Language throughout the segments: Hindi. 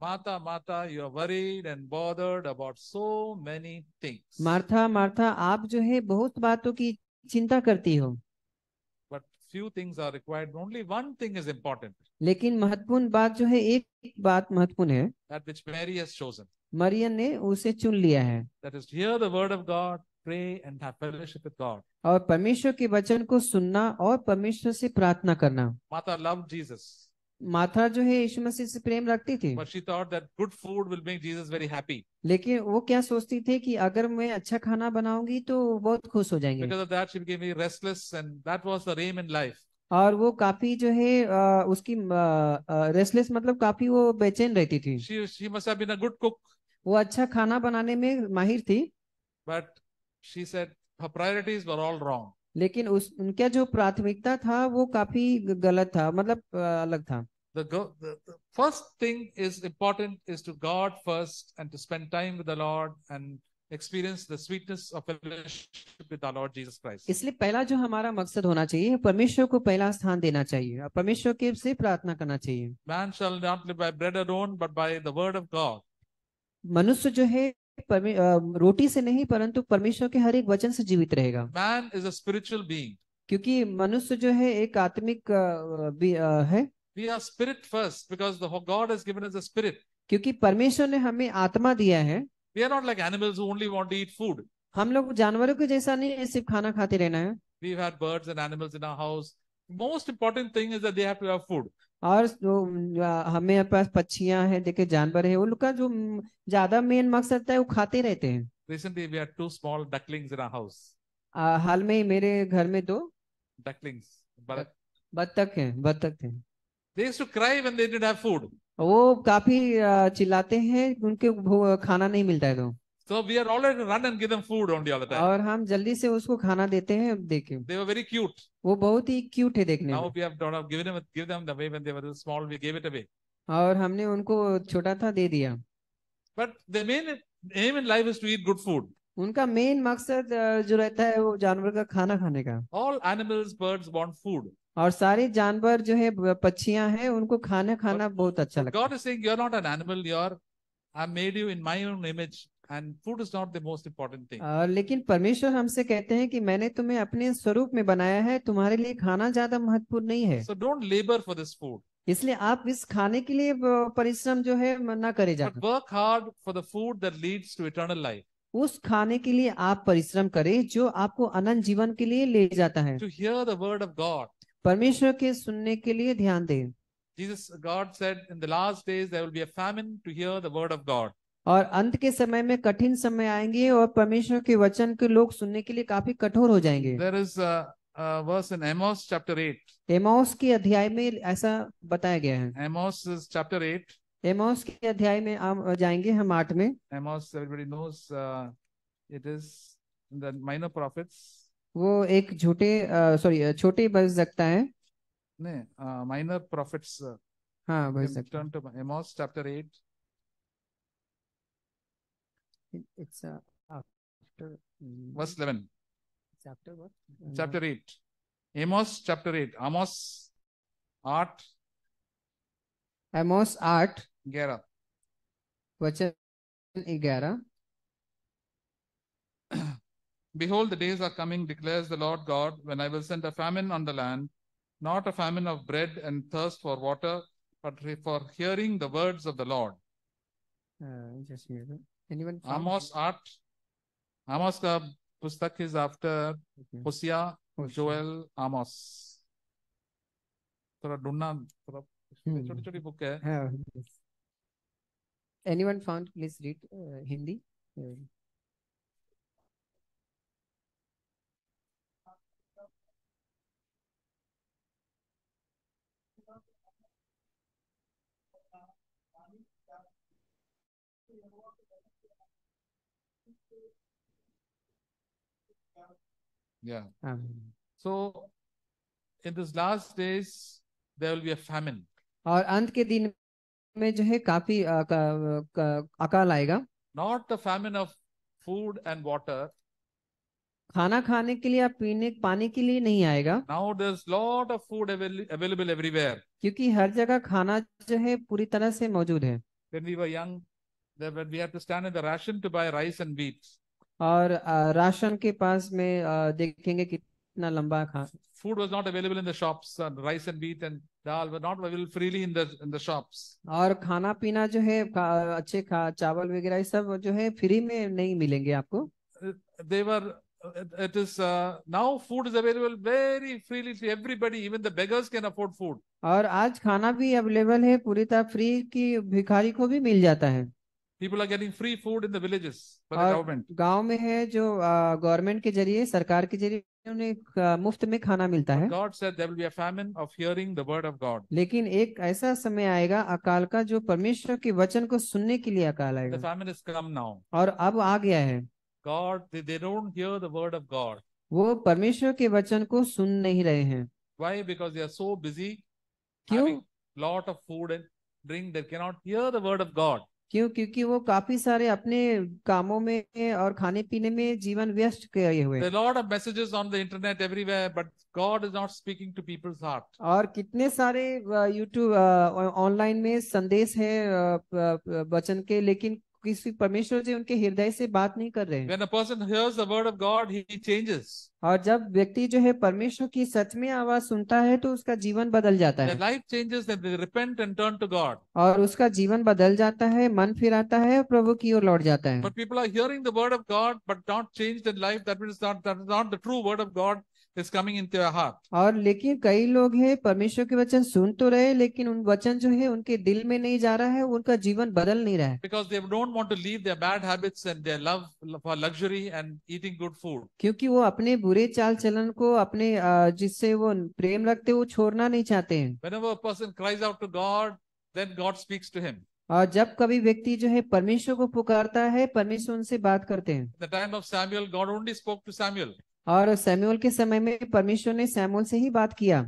Martha, Martha, you are worried and bothered about so many things. Martha, Martha, आप जो है बहुत बातों की चिंता करती हो But few things are required. Only one thing is important. लेकिन महत्वपूर्ण बात जो है एक बात महत्वपूर्ण है That which Mary has chosen. Maryam ने उसे चुन लिया है That is hear the word of God, pray and have fellowship with God. और परमेश्वर के वचन को सुनना और परमेश्वर से प्रार्थना करना. Martha loved Jesus. माथा जो है यीशु मसीह से प्रेम रखती थी But she thought that good food will make Jesus very happy. लेकिन वो क्या सोचती थी कि अगर मैं अच्छा खाना बनाऊंगी तो बहुत खुश हो जाएंगे Because of that she became very restless and that was the aim in life. और वो काफी जो है आ, उसकी रेस्टलेस मतलब काफी वो बेचैन रहती थी she, she must have been a good cook. वो अच्छा खाना बनाने में माहिर थी But she said her priorities were all wrong. लेकिन उस उनका जो प्राथमिकता था वो काफी गलत था मतलब अलग था the, the, the first thing is important is to god first and to spend time with the lord and experience the sweetness of fellowship with our lord jesus christ इसलिए पहला जो हमारा मकसद होना चाहिए परमेश्वर को पहला स्थान देना चाहिए और परमेश्वर के से प्रार्थना करना चाहिए man shall not live by bread alone but by the word of god मनुष्य जो है रोटी से नहीं परंतु परमेश्वर के हर एक वचन से जीवित रहेगा man is a spiritual being क्योंकि मनुष्य जो है एक आत्मिक भी है we are spirit first because the god has given us a spirit क्योंकि परमेश्वर ने हमें आत्मा दिया है we are not like animals who only want to eat food हम लोग जानवरों के जैसा नहीं है सिर्फ खाना खाते रहना है we've had birds and animals in our house most important thing is that they have to have food और जो हमें पास पक्षियां हैं देखे जानवर है उनका जो ज्यादा मेन मकसद है वो खाते रहते हैं recently we had two small ducklings in our house uh, हाल में ही मेरे घर में दो ducklings बतख बतख हैं बतख थे they used to cry when they didn't have food वो काफी चिल्लाते हैं उनके खाना नहीं मिलता है तो So we are already run and give them food only all the time. और हम जल्दी से उसको खाना देते हैं देखे They were very cute. वो बहुत ही क्यूट है देखने Now में. we have done given them give them the way when they were small we gave it away. और हमने उनको छोटा था दे दिया. But the main aim in life is to eat good food. उनका मेन मकसद जो रहता है वो जानवर का खाना खाने का. All animals, birds want food. और सारे जानवर जो है पक्षियां हैं उनको खाना खाना But, बहुत अच्छा लगता है. God is saying you are not an animal, you are I made you in my own image. and food is not the most important thing uh, लेकिन परमेश्वर हमसे कहते हैं कि मैंने तुम्हें अपने स्वरूप में बनाया है तुम्हारे लिए खाना ज्यादा महत्वपूर्ण नहीं है so don't labor for this food इसलिए आप इस खाने के लिए परिश्रम जो है ना करे जाकर work hard for the food that leads to eternal life उस खाने के लिए आप परिश्रम करें जो आपको अनंत जीवन के लिए ले जाता है to hear the word of God परमेश्वर के सुनने के लिए ध्यान दें और अंत के समय में कठिन समय आएंगे और परमेश्वर के वचन के लोग सुनने के लिए काफी कठोर हो जाएंगे के अध्याय में ऐसा बताया गया है एमोस चैप्टर एट एमोस के अध्याय में आ जाएंगे हम आठ में Amos everybody knows uh, it the minor minor वो एक झूठे सॉरी छोटे बस भविष्यवक्ता है नहीं माइनर प्रॉफिट्स हाँ भविष्यवक्ता turn to Amos chapter 8 it's uh, after. Verse 11. chapter what? Uh, chapter 8. Amos, chapter 8. Amos, art. Amos, art. Gera. Vachan, Igara. Behold, the days are coming, declares the Lord God, when I will send a famine on the land, not a famine of bread and thirst for water, but for hearing the words of the Lord. Uh, just Anyone? Amos art. Amos का पुस्तक is after okay. Hosea, Joel, Amos. थोड़ा ढूंढना थोड़ा छोटी छोटी बुक है. Anyone found? Please read uh, Hindi. Uh, Yeah. Amen. So in this last days there will be a famine. और अंत के दिन में जो है काफी अकाल आएगा. Not the famine of food and water. खाना खाने के लिए या पीने पानी के लिए नहीं आएगा now there lot of food available everywhere क्योंकि हर जगह खाना जो है पूरी तरह से मौजूद है when we were young that we had to stand in the ration to buy rice and wheat और राशन के पास में देखेंगे कितना लंबा खा food was not available in the shops and rice and wheat and dal were not available freely in the in the shops और खाना पीना जो है अच्छे खा चावल वगैरह सब जो है फ्री में नहीं मिलेंगे आपको they were it is uh, now food is available very freely to everybody even the beggars can afford food और आज खाना भी अवेलेबल है पूरी तरह फ्री की भिखारी को भी मिल जाता है people are getting free food in the villages by the government गांव में है जो गवर्नमेंट के जरिए सरकार के जरिए उन्हें मुफ्त में खाना मिलता है God said there will be a famine of hearing the word of God लेकिन एक ऐसा समय आएगा अकाल का जो परमेश्वर के वचन को सुनने के लिए अकाल आएगा the famine is come now और अब आ गया है God they don't hear the word of God वो परमेश्वर के वचन को सुन नहीं रहे हैं why because they are so busy क्यों lot of food and drink they can not hear the word of God क्यों क्योंकि वो काफी सारे अपने कामों में और खाने पीने में जीवन व्यस्त किए हुए A lot of messages on the internet everywhere, but God is not speaking to people's heart. और कितने सारे YouTube ऑनलाइन में संदेश है वचन के लेकिन किसी परमेश्वर जी उनके हृदय से बात नहीं कर रहे हैं when a person hears the word of god he changes और जब व्यक्ति जो है परमेश्वर की सच में आवाज सुनता है तो उसका जीवन बदल जाता है life changes repent and turn to God और उसका जीवन बदल जाता है मन फिराता है और प्रभु की ओर लौट जाता है but people are hearing the word of God but not change the life that means not the true word of God is coming into your heart. और लेकिन कई लोग हैं परमेश्वर के वचन सुन तो रहे लेकिन उन वचन जो है उनके दिल में नहीं जा रहा है उनका जीवन बदल नहीं रहा है Because they don't want to leave their bad habits and their love for luxury and eating good food. क्योंकि वो अपने बुरे चाल चलन को अपने जिससे वो प्रेम रखते वो छोड़ना नहीं चाहते हैं Whenever a person cries out to God, then God speaks to him. और जब कभी व्यक्ति जो है परमेश्वर को पुकारता है परमेश्वर उनसे बात करते हैं time of Samuel God only spoke to Samuel और सैमुअल के समय में परमेश्वर ने सैमुअल से ही बात किया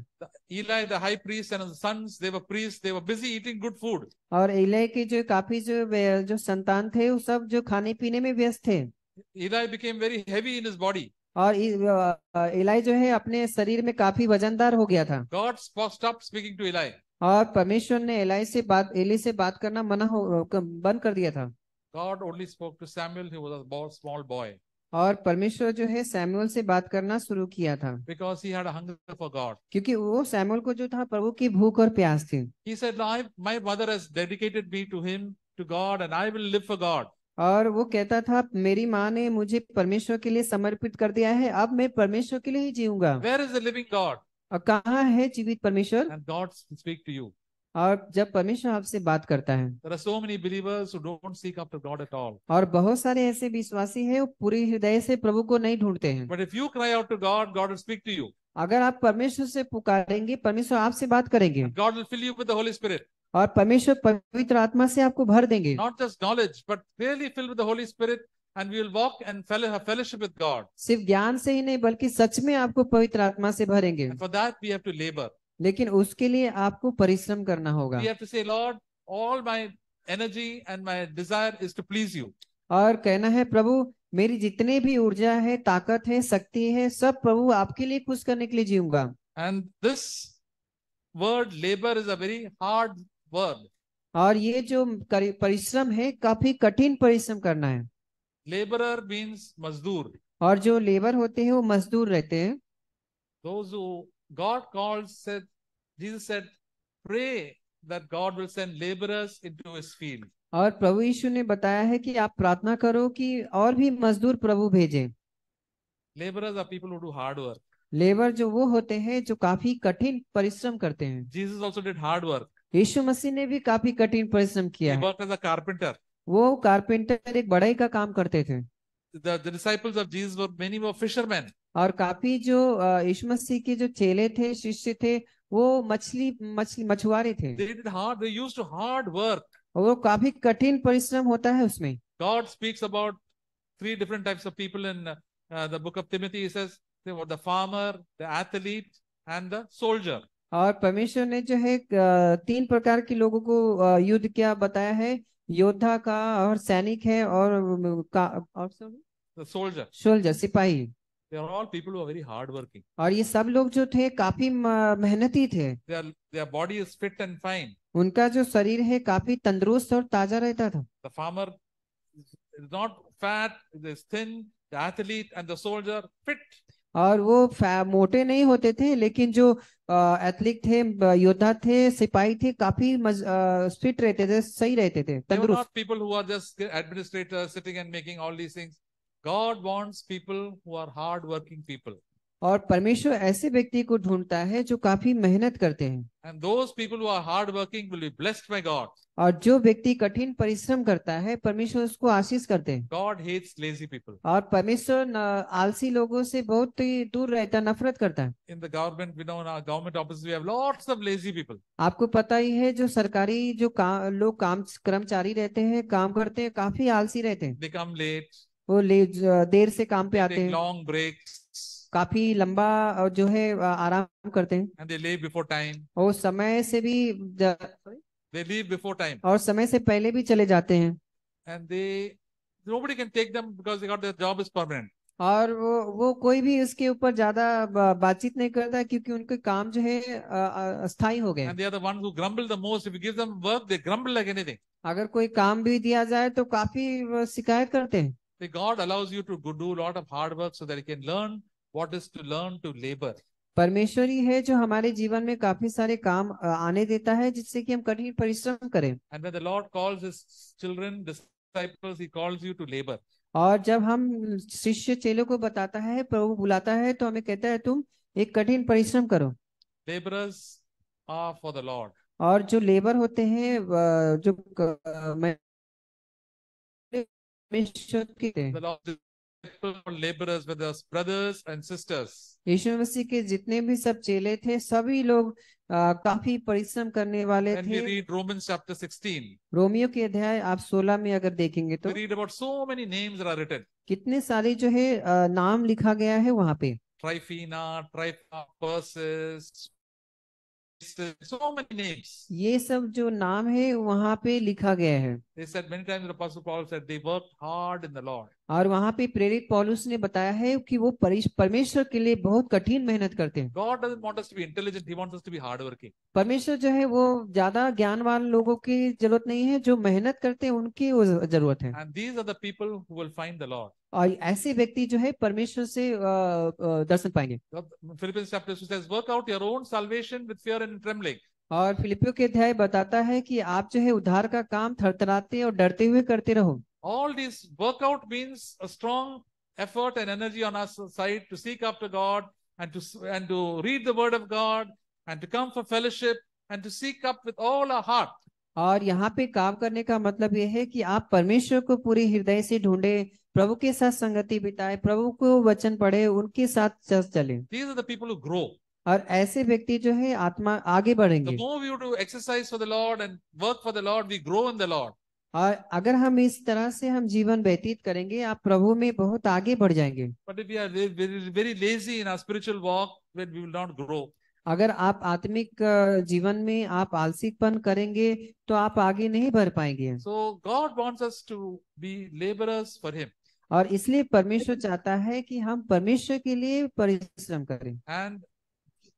Eli the high priest and his sons they were priests they were busy eating good food और इलाई के जो काफी जो जो संतान थे वो सब जो खाने पीने में व्यस्त थे Eli became very heavy in his body और इलाई जो है अपने शरीर में काफी वजनदार हो गया था God stopped speaking to Eli और परमेश्वर ने एलाई से बात एली से बात करना मना हो बंद कर दिया था God only spoke to Samuel who was a small boy और परमेश्वर जो है सैमुअल से बात करना शुरू किया था because he had hunger for God क्योंकि वो सैमुअल को जो था प्रभु की भूख और प्यास थी he said I my mother has dedicated me to him to God and I will live for God और वो कहता था मेरी माँ ने मुझे परमेश्वर के लिए समर्पित कर दिया है अब मैं परमेश्वर के लिए ही जीऊंगा where is the living God और कहाँ है जीवित परमेश्वर गॉड स्पीक टू यू और जब परमेश्वर आपसे बात करता है so और बहुत सारे ऐसे विश्वासी हैं वो पूरी हृदय से प्रभु को नहीं ढूंढते हैं but if you cry out to God God speak to you अगर आप परमेश्वर से पुकारेंगे परमेश्वर आपसे बात करेंगे God will fill you with the Holy Spirit और परमेश्वर पवित्र आत्मा से आपको भर देंगे not just knowledge but really fill with the Holy Spirit and we will walk and fellowship with god sirf gyan se hi nahi balki sach mein aapko pavitra atma se bharenge for that we have to labor लेकिन उसके लिए आपको परिश्रम करना होगा और कहना है प्रभु मेरी जितने भी ऊर्जा है ताकत है शक्ति है सब प्रभु आपके लिए खुश करने के लिए जीऊंगा and this word labour is a very hard word और ये जो परिश्रम है काफी कठिन परिश्रम करना है लेबर मीन्स मजदूर और जो लेबर होते हैं वो मजदूर रहते हैं God calls said Jesus said, pray that God will send laborers into his field. और प्रभु यीशु ने बताया है कि आप प्रार्थना करो कि और भी मजदूर प्रभु भेजें। Labourers are people who do hard work labour जो वो होते हैं जो काफी कठिन परिश्रम करते हैं Jesus also did hard work यीशु मसीह ने भी काफी कठिन परिश्रम किया है वर्क एज अ कारपेंटर वो कारपेंटर एक बड़ाई का काम करते थे the disciples of Jesus were many were fisherman और काफी जो यीशु मसीह के जो चेले थे शिष्य थे वो मछली मछली मछुआरे थे they did hard they used to hard work और वो काफी कठिन परिश्रम होता है उसमें God speaks about three different types of people in uh, the book of Timothy he says they were the farmer the athlete and the soldier और परमेश्वर ने जो है तीन प्रकार के लोगों को युद्ध क्या बताया है योद्धा का और सैनिक है और का और सोल्जर सोल्जर सिपाही They are all people who are very hard working. और ये सब लोग जो थे काफी मेहनती थे. Their their body is fit and fine. उनका जो शरीर है काफी तंदुरुस्त और ताजा रहता था. The farmer is not fat, is thin. The athlete and the soldier fit. और वो मोटे नहीं होते थे लेकिन जो एथलीट थे योद्धा थे सिपाही थे काफी फिट रहते थे सही रहते थे तंदुरुस्त people who are just administrator sitting and making all these things God wants people who are hard working people. और परमेश्वर ऐसे व्यक्ति को ढूंढता है जो काफी मेहनत करते हैं And those people who are hard working will be blessed by God. और जो व्यक्ति कठिन परिश्रम करता है परमेश्वर उसको आशीष करते हैं God hates lazy people. और परमेश्वर आलसी लोगों से बहुत ही दूर रहता नफरत करता है In the government, we know in our government office we have lots of lazy people. आपको पता ही है जो सरकारी जो का, लोग काम कर्मचारी रहते हैं काम करते हैं काफी आलसी रहते हैं They come late. वो ले देर से काम पे आते हैं लॉन्ग ब्रेक काफी लंबा जो है आराम करते हैं and they leave before time और समय से भी they leave before time और समय से पहले भी चले जाते हैं and they nobody can take them because they got their job is permanent और वो वो कोई भी उसके ऊपर ज्यादा बातचीत नहीं करता क्योंकि उनके काम जो है अस्थाई हो गए अगर कोई काम भी दिया जाए तो काफी शिकायत करते हैं The God allows you to do a lot of hard work so that you can learn what is to learn to labor. परमेश्वर ही है जो हमारे जीवन में काफी सारे काम आने देता है जिससे कि हम कठिन परिश्रम करें and when the Lord calls his children disciples he calls you to labour और जब हम शिष्य चेलों को बताता है प्रभु बुलाता है तो हमें कहता है तुम एक कठिन परिश्रम करो labourers are for the Lord और जो लेबर होते हैं जो यीशु मसीह के जितने भी सब चेले थे सभी लोग काफी परिश्रम करने वाले थे 16 रोमियो के अध्याय आप 16 में अगर देखेंगे तो read about so many names are कितने सारे जो है नाम लिखा गया है वहाँ पे ट्राइफीना ट्राइफा पर्सेस so many names ये सब जो नाम है वहाँ पे लिखा गया है They said many times the apostle Paul said they worked hard in the Lord. और वहाँ पे प्रेरित पौलुस ने बताया है कि वो परमेश्वर के लिए बहुत कठिन मेहनत करते हैं God doesn't want us to be intelligent, He wants us to be hard working परमेश्वर जो है वो ज्यादा ज्ञानवान लोगों की जरूरत नहीं है जो मेहनत करते हैं उनकी वो जरूरत है And these are the people who will find the Lord. और ऐसे व्यक्ति जो है परमेश्वर से दर्शन पाएंगे Philippians chapter says work out your own salvation with fear and trembling और फिलिपियो के अध्याय बताता है कि आप जो है उद्धार का काम थरथराते और डरते हुए करते रहो all this workout means a strong effort and energy on our side to seek after God and to and to read the word of God and to come for fellowship and to seek up with all our heart और यहाँ पे काम करने का मतलब यह है कि आप परमेश्वर को पूरे हृदय से ढूंढे प्रभु के साथ संगति बिताए प्रभु को वचन पढ़े उनके साथ चले these are the people who grow और ऐसे व्यक्ति जो है आत्मा आगे बढ़ेंगे और अगर हम इस तरह से हम जीवन व्यतीत करेंगे आप प्रभु में बहुत आगे बढ़ जाएंगे अगर आप आत्मिक जीवन में आप आलसीपन करेंगे तो आप आगे नहीं बढ़ पाएंगे so God wants us to be labourers for him और इसलिए परमेश्वर चाहता है कि हम परमेश्वर के लिए परिश्रम करें and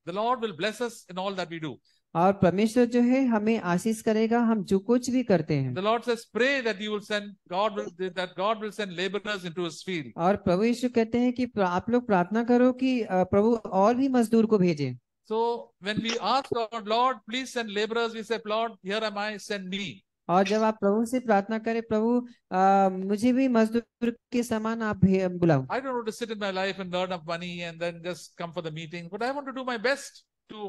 The Lord will bless us in all that we do. और परमेश्वर जो है हमें आशीष करेगा हम जो कुछ भी करते हैं The Lord says, pray that you will send God will, that God will send laborers into His field. और प्रभु यीशु कहते हैं कि आप लोग प्रार्थना करो कि प्रभु और भी मजदूर को भेजे So when we ask God, Lord, please send laborers, we say, Lord, here am I, send me. और जब आप प्रभु से प्रार्थना करें प्रभु आ, मुझे भी मजदूर के समान आप बुलाओ I don't to sit in my life and up money and then just come for the meeting but I want to do my best to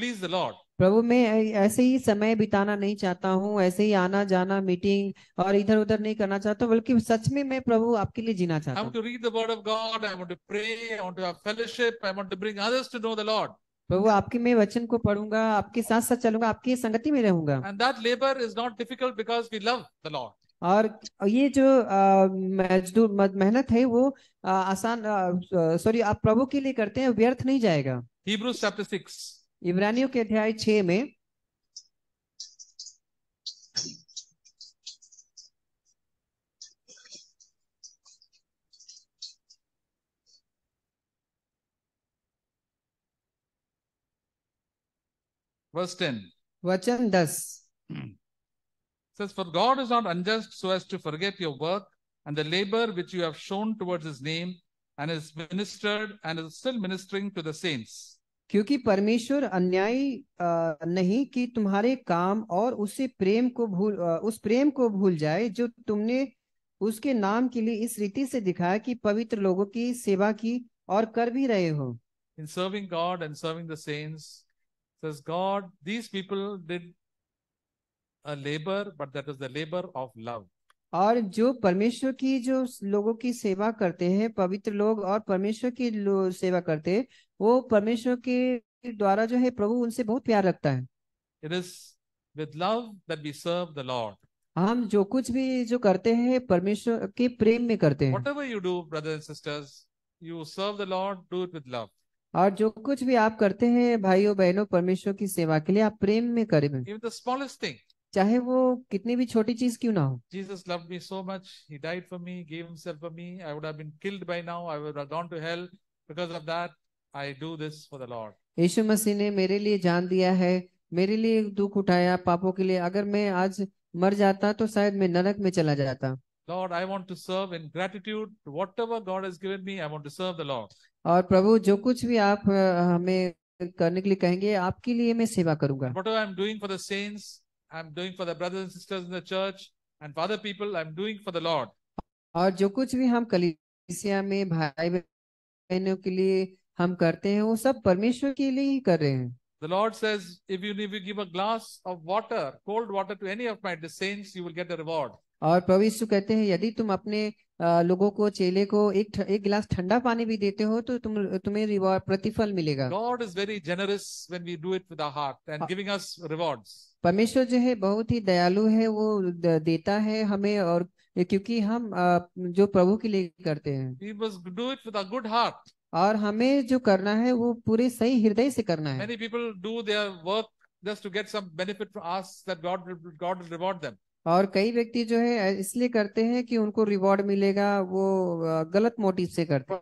please the Lord प्रभु मैं ऐसे ही समय बिताना नहीं चाहता हूँ ऐसे ही आना जाना मीटिंग और इधर उधर नहीं करना चाहता बल्कि सच में मैं प्रभु आपके लिए जीना चाहता हूँ प्रभु आपके मैं वचन को पढ़ूंगा आपके साथ साथ चलूंगा आपकी संगति में रहूंगा and that labour is not difficult because we love the Lord और ये जो मजदूर मेहनत है वो आ, आसान सॉरी आप प्रभु के लिए करते हैं व्यर्थ नहीं जाएगा Hebrews चैप्टर 6 इब्रानियों के अध्याय 6 में verse 10 vachan 10 says for god is not unjust so as to forget your work and the labor which you have shown towards his name and is ministered and is still ministering to the saints क्योंकि परमेश्वर अन्याय नहीं कि तुम्हारे काम और उसे प्रेम को भूल उस प्रेम को भूल जाए जो तुमने उसके नाम के लिए इस रीति से दिखाया कि पवित्र लोगों की सेवा की और कर भी रहे हो in serving god and serving the saints Says God, these people did a labor, but that is the labor of love. और जो परमेश्वर की जो लोगों की सेवा करते हैं पवित्र लोग और परमेश्वर की सेवा करते हैं वो परमेश्वर के द्वारा जो है प्रभु उनसे बहुत प्यार रखता है it is with love that we serve the Lord हम जो कुछ भी जो करते हैं परमेश्वर के प्रेम में करते हैं whatever you do brothers and sisters you serve the Lord do it with love और जो कुछ भी आप करते हैं भाइयों बहनों परमेश्वर की सेवा के लिए आप प्रेम में करें इवन द स्मॉलेस्ट थिंग चाहे वो कितनी भी छोटी चीज क्यों ना हो Jesus loved me so much he died for me give himself for me I would have been killed by now I would have gone to hell because of that I do this for the Lord यीशु मसीह ने मेरे लिए जान दिया है मेरे लिए दुख उठाया पापों के लिए अगर मैं आज मर जाता तो शायद मैं नरक में चला जाता Lord, I want to serve in gratitude to whatever God has given me. I want to serve the Lord. और प्रभु जो कुछ भी आप हमें करने के लिए कहेंगे आपके लिए मैं सेवा करूंगा what I am doing for the saints I am doing for the brothers and sisters in the church and for other people I am doing for the Lord और जो कुछ भी हम कलीसिया में भाई बहनों के लिए हम करते हैं वो सब परमेश्वर के लिए ही कर रहे हैं the Lord says if you if you give a glass of water cold water to any of my saints you will get a reward और प्रभु यीशु कहते हैं यदि तुम अपने लोगों को चेले को एक एक गिलास ठंडा पानी भी देते हो तो तुम तुम्हें रिवॉर्ड प्रतिफल मिलेगा God is very generous when we do it with our heart and giving us rewards परमेश्वर जो है बहुत ही दयालु है वो देता है हमें और क्योंकि हम जो प्रभु के लिए करते हैं we must do it with a good heart और हमें जो करना है वो पूरे सही हृदय से करना है many people do their work just to get some benefit for us that God will, God will reward them. और कई व्यक्ति जो है इसलिए करते हैं कि उनको रिवॉर्ड मिलेगा वो गलत मोटिव से करते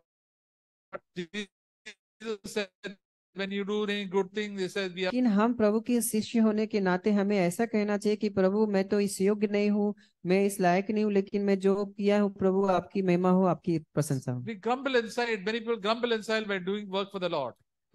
लेकिन हम प्रभु के शिष्य होने के नाते हमें ऐसा कहना चाहिए कि प्रभु मैं तो इस योग्य नहीं हूँ मैं इस लायक नहीं हूँ लेकिन मैं जो किया हूँ प्रभु आपकी महिमा हो आपकी प्रशंसा हो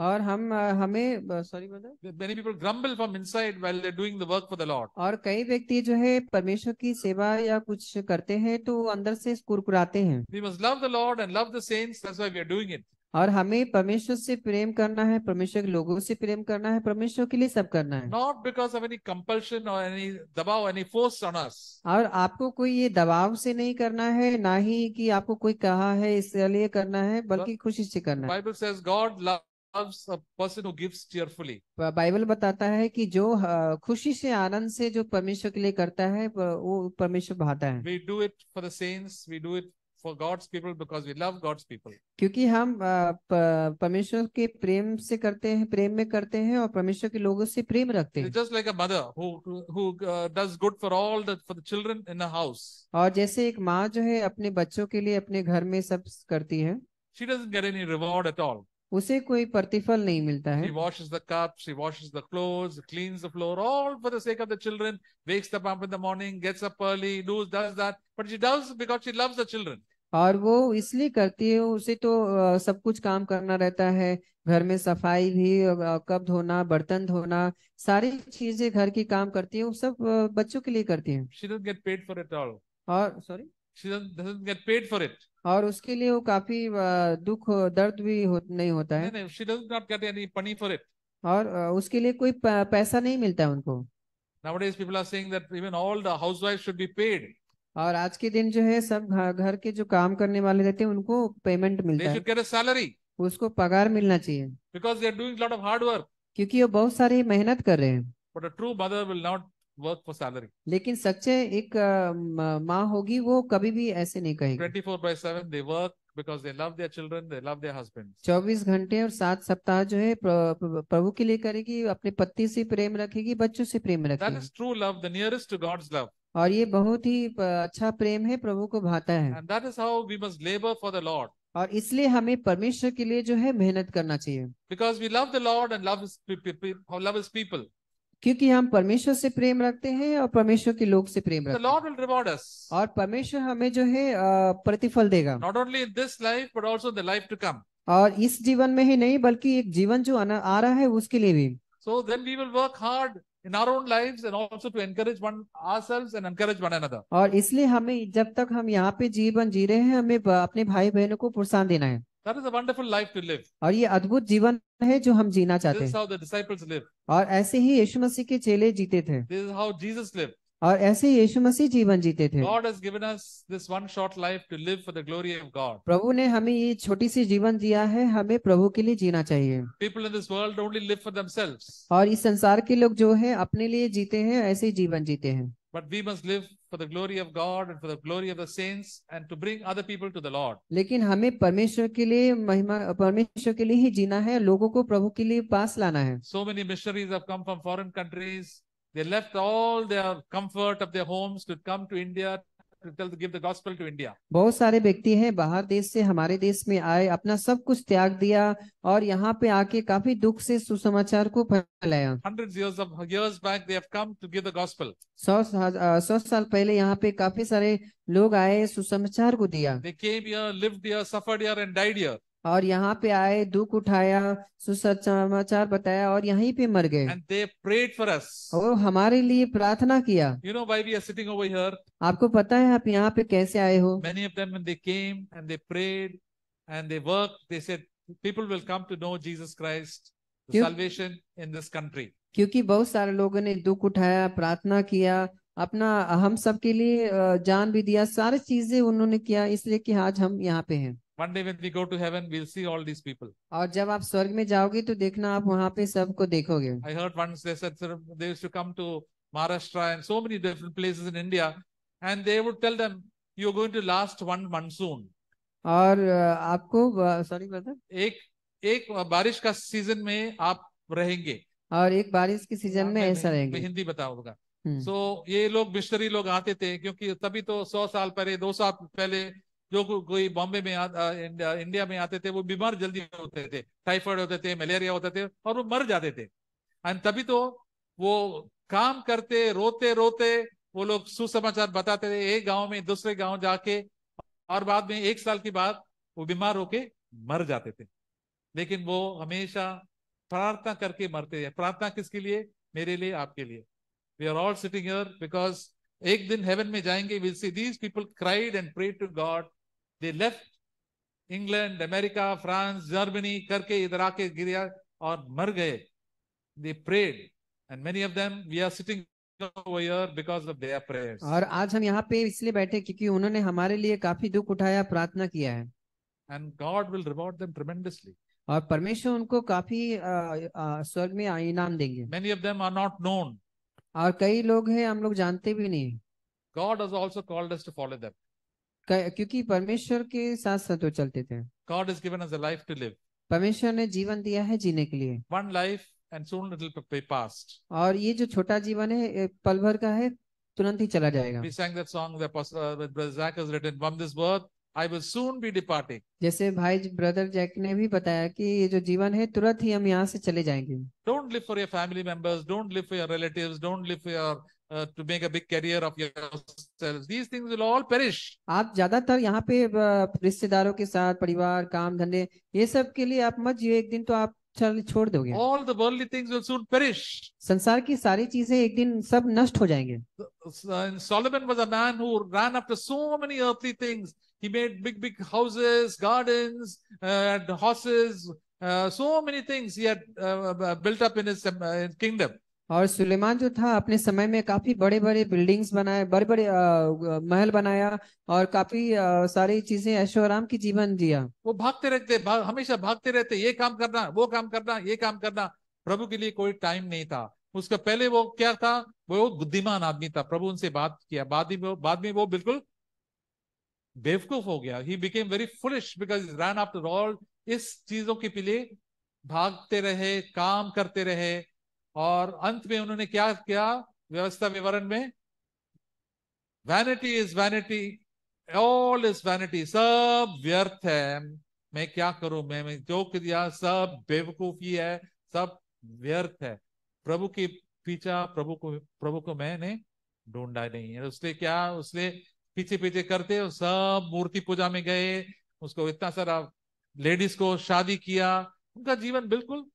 और हम हमें sorry brother many people grumble from inside while they doing the work for the Lord और कई व्यक्ति जो है परमेश्वर की सेवा या कुछ करते हैं तो अंदर से कुरकुराते हैं we must love the Lord and love the saints that's why we are doing it और हमें परमेश्वर से प्रेम करना है परमेश्वर के लोगों से प्रेम करना है परमेश्वर के लिए सब करना है not because of any compulsion और एनी दबाव एनी फोर्स ऑन अस और आपको कोई ये दबाव से नहीं करना है ना ही कि आपको कोई कहा है इसलिए करना है बल्कि खुशी से करना है Bible says God love loves a person who gives cheerfully. Bible बताता है कि जो खुशी से आनंद से जो परमेश्वर के लिए करता है वो परमेश्वर भाता है. We do it for the saints. We do it for God's people because we love God's people. क्योंकि हम परमेश्वर के प्रेम से करते हैं प्रेम में करते हैं और परमेश्वर के लोगों से प्रेम रखते हैं just like a mother who who uh, does good for all the for the children in a house और जैसे एक माँ जो है अपने बच्चों के लिए अपने घर में सब करती है she doesn't get any reward at all उसे कोई प्रतिफल नहीं मिलता है She washes the cups, she washes the clothes, cleans the floor, all for the sake of the children. Wakes them up in the morning, gets up early, does does that, but she does because she loves the children. और वो इसलिए करती है उसे तो सब कुछ काम करना रहता है घर में सफाई भी कप धोना बर्तन धोना सारी चीजें घर की काम करती है वो सब बच्चों के लिए करती है She doesn't get paid for it all. और sorry She doesn't, doesn't get paid for it. और उसके लिए वो काफी दुख दर्द भी हो, नहीं होता है नहीं, नहीं, तो और उसके लिए कोई पैसा नहीं मिलता उनको Nowadays people are saying that even all the housewives should be paid. और आज के दिन जो है सब घर के जो काम करने वाले रहते हैं उनको पेमेंट मिलता They है सैलरी उसको पगार मिलना चाहिए because they are doing lot of hard work क्योंकि वो बहुत सारी मेहनत कर रहे हैं but a true mother will not work for salary लेकिन सच्चे एक माँ होगी वो कभी भी ऐसे नहीं कहेगी twenty four by seven they work because they love their children they love their husband चौबीस घंटे और सात सप्ताह जो है प्रभु के लिए करेगी अपने पति से प्रेम रखेगी बच्चों से प्रेम रखेगी true love the nearest to God's love और ये बहुत ही अच्छा प्रेम है प्रभु को भाता है and that is how we must labour for the Lord और इसलिए हमें परमेश्वर के लिए जो है मेहनत करना चाहिए because we love the Lord and love love is people क्योंकि हम परमेश्वर से प्रेम रखते हैं और परमेश्वर के लोग से प्रेम रखते हैं और परमेश्वर हमें जो है प्रतिफल देगा not only in this life but also the life to come और इस जीवन में ही नहीं बल्कि एक जीवन जो आ रहा है उसके लिए भी so then we will work hard in our own lives and also to encourage one ourselves and encourage one another और इसलिए हमें जब तक हम यहाँ पे जीवन जी रहे हैं हमें अपने भाई बहनों को प्रोत्साहन देना है That is a wonderful life to live. और ये अद्भुत जीवन है जो हम जीना चाहते हैं. This is how the disciples live. और ऐसे ही यीशु मसीह के चेले जीते थे. This is how Jesus lived. और ऐसे ही यीशु मसीह जीवन जीते थे. God has given us this one short life to live for the glory of God. प्रभु ने हमें ये छोटी सी जीवन दिया है, हमें प्रभु के लिए जीना चाहिए. People in this world only live for themselves. और इस संसार के लोग जो हैं, अपने लिए जीते हैं, ऐसे ही जीवन जीते हैं. But we must live for the glory of God and for the glory of the saints and to bring other people to the Lord. लेकिन हमें परमेश्वर के लिए महिमा परमेश्वर के लिए ही जीना है लोगों को प्रभु के लिए पास लाना है. So many missionaries have come from foreign countries. They left all their comfort of their homes to come to India बहुत सारे व्यक्ति हैं बाहर देश से हमारे देश में आए अपना सब कुछ त्याग दिया और यहाँ पे आके काफी दुख से सुसमाचार को फैलाया गॉस्पल सौ सौ साल पहले यहाँ पे काफी सारे लोग आए सुसमाचार को दिया और यहाँ पे आए दुख उठाया सुसमाचार बताया और यहीं पे मर गए हमारे लिए प्रार्थना किया you know why we आपको पता है आप यहाँ पे कैसे आए हो मेनी इन दिस कंट्री क्योंकि बहुत सारे लोगों ने दुख उठाया प्रार्थना किया अपना हम सब के लिए जान भी दिया सारी चीजें उन्होंने किया इसलिए कि आज हम यहाँ पे हैं One day when we go to heaven, we'll see all these people. और जब आप स्वर्ग में जाओगे तो देखना आप वहाँ पे सबको देखोगे. I heard once they said sir, they used to come to Maharashtra and so many different places in India, and they would tell them, "You're going to last one monsoon." और आपको सॉरी ब्रदर एक एक बारिश का सीजन में आप रहेंगे और एक बारिश के सीजन में ऐसा रहेंगे हिंदी बताऊंगा सो so, ये लोग बिस्तरी लोग आते थे क्योंकि तभी तो सौ साल पहले दो साल पहले जो को, कोई बॉम्बे में आ, आ, इंडिया में आते थे वो बीमार जल्दी होते थे टाइफॉइड होते थे मलेरिया होते थे और वो मर जाते थे एंड तभी तो वो काम करते रोते रोते वो लोग सुसमाचार बताते थे एक गांव में दूसरे गांव जाके और बाद में एक साल के बाद वो बीमार होके मर जाते थे लेकिन वो हमेशा प्रार्थना करके मरते थे प्रार्थना किसके लिए मेरे लिए आपके लिए we are all sitting because एक दिन हेवन में जाएंगे will see these people cried and pray to God they left England America France Germany करके इधर आके गिर और मर गए they prayed and many of them we are sitting और आज हम यहाँ पे इसलिए बैठे क्योंकि उन्होंने हमारे लिए काफी दुख उठाया प्रार्थना किया है and God will reward them tremendously और परमेश्वर उनको काफी स्वर्ग में इनाम देंगे many of them are not known और कई लोग हैं हम लोग जानते भी नहीं God has also called us to follow them क्योंकि परमेश्वर के साथ साथ वो चलते थे God has given us a life to live. परमेश्वर ने जीवन दिया है जीने के लिए One life and soon it will be past. और ये जो छोटा जीवन है पल भर का है तुरंत ही चला जाएगा We sang that song that Apostle uh, Brother Zach has written from this world I will soon be departing. जैसे भाई ब्रदर जैक ने भी बताया कि ये जो जीवन है तुरंत ही हम यहाँ से चले जाएंगे Don't live for your family members, don't live for your relatives, don't live for your to make a big career of yourselves. These things will all perish. आप ज्यादातर यहाँ पे रिश्तेदारों के साथ परिवार काम धंधे ये सब के लिए आप मत जियो एक दिन तो आप चल छोड़ दोगे All the worldly things will soon perish. संसार की सारी चीजें एक दिन सब नष्ट हो जाएंगे Solomon was a man who ran after so many earthly things. He made big, big houses, gardens, uh, and horses, uh, so many things he had uh, built up in his uh, kingdom. और सुलेमान जो था अपने समय में काफी बड़े बड़े बिल्डिंग्स बनाए बड़े बड़े महल बनाया और काफी सारी चीजें आराम की जीवन जिया वो भागते रहते भाग, हमेशा भागते रहते ये काम करना वो काम करना ये काम करना प्रभु के लिए कोई टाइम नहीं था उसका पहले वो क्या था वो बुद्धिमान आदमी था प्रभु उनसे बात किया बाद में बाद में वो बिल्कुल बेवकूफ हो गया he became very foolish because ran after all इस चीजों के पीछे भागते रहे काम करते रहे और अंत में उन्होंने क्या किया व्यवस्था विवरण में vanity is vanity all is vanity सब व्यर्थ है मैं क्या करूं मैं, मैं जो दिया सब बेवकूफी है सब व्यर्थ है प्रभु की पीछा प्रभु को प्रभु को मैंने ढूंढा नहीं है उसने क्या उसने पीछे पीछे करते सब मूर्ति पूजा में गए उसको इतना सारा लेडीज को शादी किया उनका जीवन बिल्कुल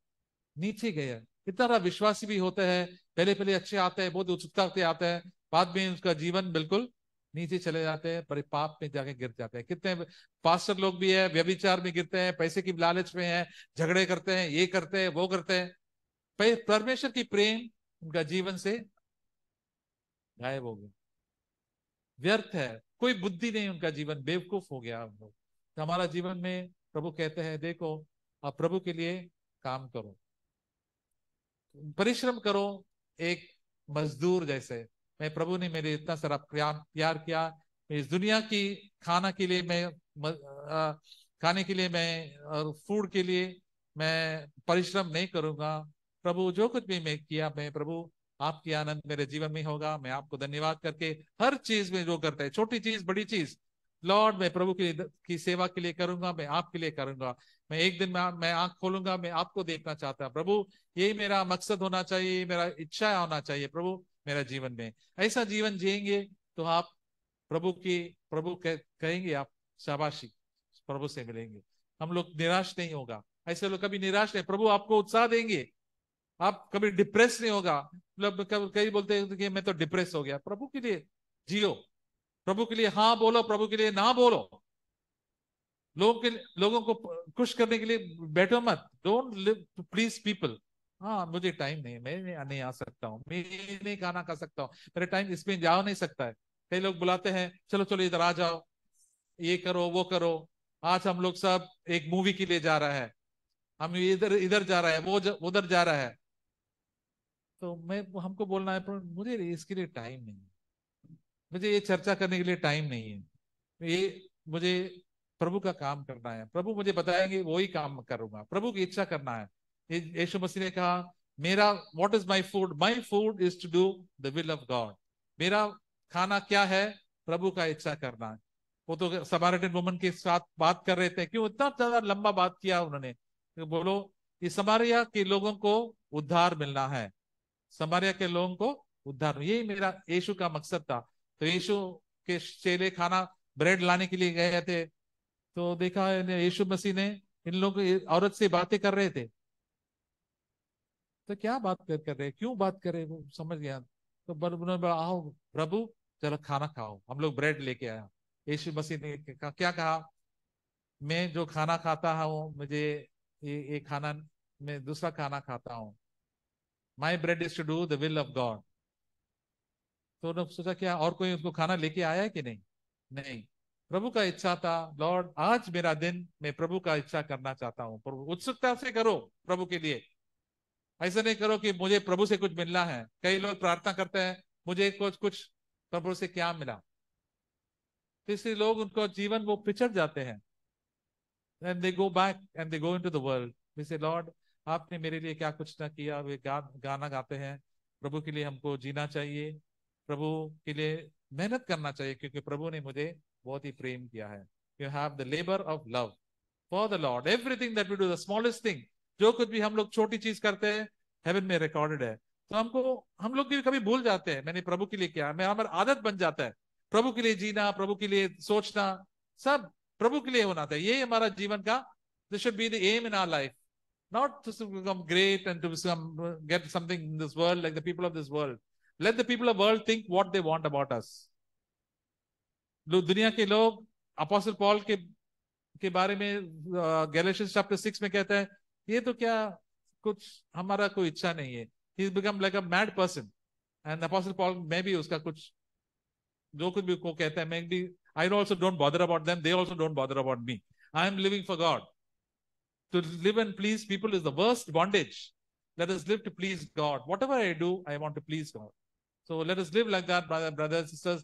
नीचे गया इतना सारा विश्वासी भी होते हैं पहले पहले अच्छे आते हैं बहुत उत्सुकता से आते हैं बाद में उसका जीवन बिल्कुल नीचे चले जाते हैं परिपाप में जाके गिर जाते हैं कितने पास्टर लोग भी है व्यभिचार में गिरते हैं पैसे की लालच में है झगड़े करते हैं ये करते हैं वो करते हैं परमेश्वर की प्रेम उनका जीवन से गायब हो गया व्यर्थ है कोई बुद्धि नहीं उनका जीवन बेवकूफ हो गया हम लोग तो हमारा जीवन में प्रभु कहते हैं देखो आप प्रभु के लिए काम करो परिश्रम करो एक मजदूर जैसे मैं प्रभु ने मेरे इतना सारा प्यार किया इस दुनिया की खाना के लिए मैं खाने के लिए मैं और फूड के लिए मैं परिश्रम नहीं करूंगा प्रभु जो कुछ भी मैं किया मैं प्रभु आपकी आनंद मेरे जीवन में होगा मैं आपको धन्यवाद करके हर चीज में जो करता है छोटी चीज बड़ी चीज लॉर्ड मैं प्रभु के की सेवा के लिए करूंगा मैं आपके लिए करूंगा मैं एक दिन मैं, मैं आंख खोलूंगा मैं आपको देखना चाहता हूँ प्रभु यही मेरा मकसद होना चाहिए मेरा इच्छा होना चाहिए प्रभु मेरा जीवन में ऐसा जीवन जिएंगे तो आप प्रभु की प्रभु कह, कहेंगे आप शाबाशी प्रभु से मिलेंगे हम लोग निराश नहीं होगा ऐसे लोग कभी निराश नहीं प्रभु आपको उत्साह देंगे आप कभी डिप्रेस नहीं होगा मतलब कई बोलते हैं कि मैं तो डिप्रेस हो गया प्रभु के लिए जियो प्रभु के लिए हाँ बोलो प्रभु के लिए ना बोलो लोगों के लोगों को खुश करने के लिए बैठो मत don't live to please people हाँ मुझे टाइम नहीं मैं नहीं आ सकता हूँ मैं नहीं गाना गा सकता हूँ मेरे टाइम इसमें जा नहीं सकता है कई लोग बुलाते हैं चलो चलो इधर आ जाओ ये करो वो करो आज हम लोग सब एक मूवी के लिए जा रहा है हम इधर इधर जा रहा है वो उधर जा रहा है तो मैं हमको बोलना है मुझे इसके लिए टाइम नहीं मुझे ये चर्चा करने के लिए टाइम नहीं है ये मुझे प्रभु का काम करना है प्रभु मुझे बताएंगे वही काम करूंगा प्रभु की इच्छा करना है यीशु मसीह ने कहा मेरा what is my food my food is to do the will of God मेरा खाना क्या है प्रभु का इच्छा करना है वो तो समारिटन वुमन के साथ बात कर रहे थे क्यों इतना ज्यादा लंबा बात किया उन्होंने तो बोलो कि समारिया के लोगों को उद्धार मिलना है समारिया के लोगों को उद्धार यही मेरा यीशु का मकसद था तो यीशु के चेले खाना ब्रेड लाने के लिए गए थे तो देखा यीशु मसीह ने इन लोग औरत से बातें कर रहे थे तो क्या बात कर कर रहे क्यों बात कर रहे वो समझ गया तो आओ प्रभु चलो खाना खाओ हम लोग ब्रेड लेके आया यीशु मसीह ने क्या कहा मैं जो खाना खाता हूँ मुझे ये, ये खाना मैं दूसरा खाना खाता हूँ my bread is to do the will of God तो उन्होंने सोचा क्या हाँ, और कोई उसको खाना लेके आया है कि नहीं नहीं प्रभु का इच्छा था लॉर्ड आज मेरा दिन मैं प्रभु का इच्छा करना चाहता हूँ प्रभु उत्सुकता से करो प्रभु के लिए ऐसा नहीं करो कि मुझे प्रभु से कुछ मिलना है कई लोग प्रार्थना करते हैं मुझे कुछ कुछ प्रभु से क्या मिला तो इसलिए लोग उनको जीवन वो पिछड़ जाते हैं and they go back and they go in to the world जैसे लॉर्ड आपने मेरे लिए क्या कुछ ना किया वे गा, गाना गाते हैं प्रभु के लिए हमको जीना चाहिए प्रभु के लिए मेहनत करना चाहिए क्योंकि प्रभु ने मुझे बहुत ही प्रेम किया है you have the labour of love for the Lord everything that we do the smallest thing जो कुछ भी हम लोग छोटी चीज करते हैं हेवन में रिकॉर्डेड है तो हमको हम लोग भी कभी भूल जाते हैं मैंने प्रभु के लिए किया मैं हमारा आदत बन जाता है प्रभु के लिए जीना प्रभु के लिए सोचना सब प्रभु के लिए होना था यही हमारा जीवन का this should be the aim in our life not to become great and to become get something in this world like the people of this world let the people of the world think what they want about us duniya ke log apostle paul ke ke bare mein uh, galatians chapter 6 mein kehte hain ye to kya kuch hamara koi ichcha nahi hai become like a mad person and apostle paul maybe uska kuch जो कुछ भी को कहते हैं मैं भी I also don't bother about them they also don't bother about me I am living for God to live and please people is the worst bondage let is live to please God whatever I डू I want to please God so let us live like that, brother, brothers, sisters.